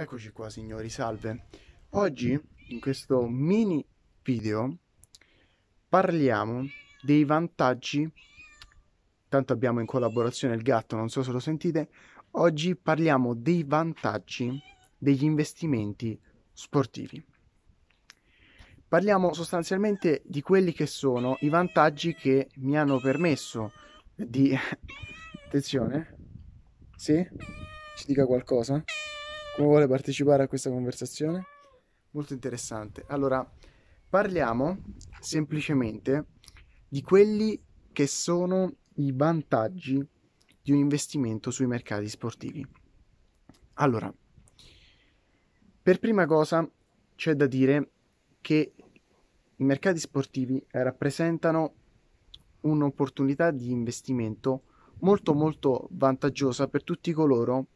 Eccoci qua signori, salve. Oggi in questo mini video parliamo dei vantaggi tanto abbiamo in collaborazione il gatto, non so se lo sentite, oggi parliamo dei vantaggi degli investimenti sportivi. Parliamo sostanzialmente di quelli che sono i vantaggi che mi hanno permesso di... Attenzione, sì? Ci dica qualcosa? vuole partecipare a questa conversazione? Molto interessante. Allora, parliamo semplicemente di quelli che sono i vantaggi di un investimento sui mercati sportivi. Allora, per prima cosa c'è da dire che i mercati sportivi rappresentano un'opportunità di investimento molto molto vantaggiosa per tutti coloro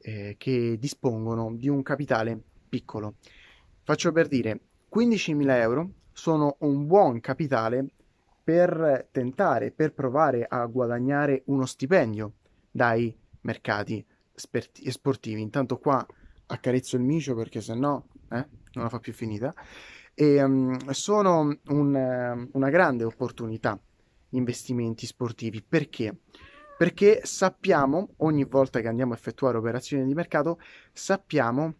eh, che dispongono di un capitale piccolo. Faccio per dire, 15.000 euro sono un buon capitale per tentare, per provare a guadagnare uno stipendio dai mercati sportivi. Intanto qua accarezzo il micio perché sennò eh, non la fa più finita. E, um, sono un, eh, una grande opportunità investimenti sportivi perché perché sappiamo, ogni volta che andiamo a effettuare operazioni di mercato, sappiamo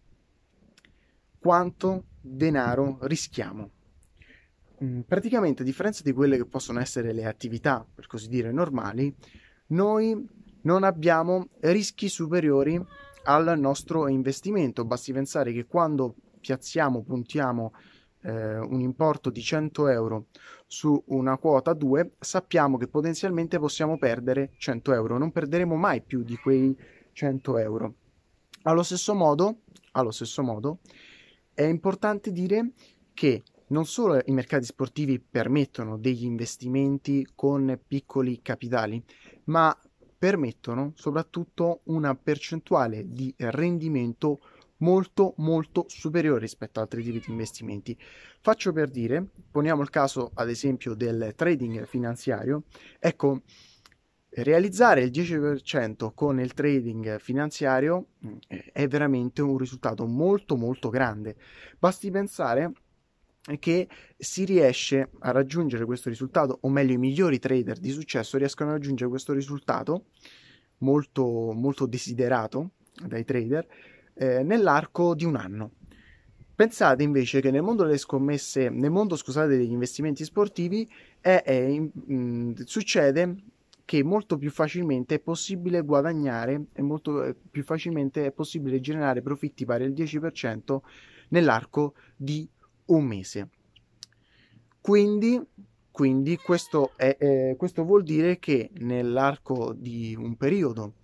quanto denaro rischiamo. Mm, praticamente, a differenza di quelle che possono essere le attività, per così dire, normali, noi non abbiamo rischi superiori al nostro investimento. Basti pensare che quando piazziamo, puntiamo eh, un importo di 100 euro su una quota 2, sappiamo che potenzialmente possiamo perdere 100 euro, non perderemo mai più di quei 100 euro. Allo stesso modo, allo stesso modo è importante dire che non solo i mercati sportivi permettono degli investimenti con piccoli capitali, ma permettono soprattutto una percentuale di rendimento molto molto superiore rispetto ad altri tipi di investimenti. Faccio per dire, poniamo il caso ad esempio del trading finanziario, ecco, realizzare il 10% con il trading finanziario eh, è veramente un risultato molto molto grande. Basti pensare che si riesce a raggiungere questo risultato, o meglio i migliori trader di successo riescono a raggiungere questo risultato molto, molto desiderato dai trader eh, nell'arco di un anno. Pensate invece che nel mondo delle scommesse, nel mondo scusate, degli investimenti sportivi, è, è, mh, mm, succede che molto più facilmente è possibile guadagnare e molto eh, più facilmente è possibile generare profitti pari al 10% nell'arco di un mese. Quindi, quindi questo, è, eh, questo vuol dire che nell'arco di un periodo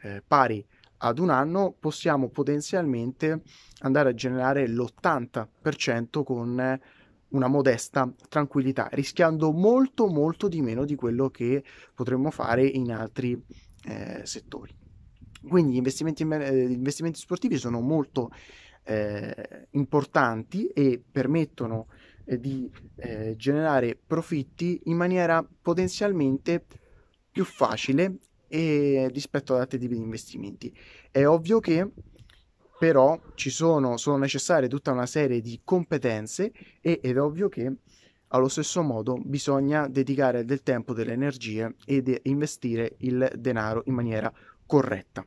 eh, pari ad un anno possiamo potenzialmente andare a generare l'80% con eh, una modesta tranquillità, rischiando molto molto di meno di quello che potremmo fare in altri eh, settori. Quindi gli investimenti, eh, investimenti, sportivi sono molto eh, importanti e permettono eh, di eh, generare profitti in maniera potenzialmente più facile e rispetto ad altri tipi di investimenti. È ovvio che però ci sono, sono necessarie tutta una serie di competenze e, ed è ovvio che allo stesso modo bisogna dedicare del tempo, delle energie ed investire il denaro in maniera corretta.